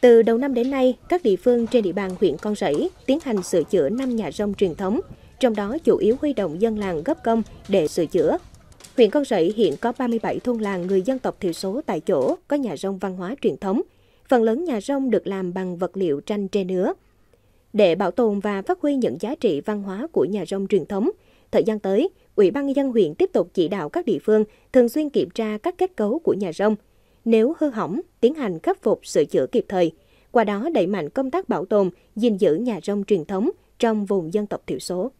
Từ đầu năm đến nay, các địa phương trên địa bàn huyện Con Rẫy tiến hành sửa chữa 5 nhà rông truyền thống, trong đó chủ yếu huy động dân làng góp công để sửa chữa. Huyện Con Rẫy hiện có 37 thôn làng người dân tộc thiểu số tại chỗ có nhà rông văn hóa truyền thống. Phần lớn nhà rông được làm bằng vật liệu tranh tre nứa. Để bảo tồn và phát huy những giá trị văn hóa của nhà rông truyền thống, thời gian tới, Ủy ban nhân dân huyện tiếp tục chỉ đạo các địa phương thường xuyên kiểm tra các kết cấu của nhà rông, nếu hư hỏng, tiến hành khắc phục sửa chữa kịp thời, qua đó đẩy mạnh công tác bảo tồn, gìn giữ nhà rông truyền thống trong vùng dân tộc thiểu số.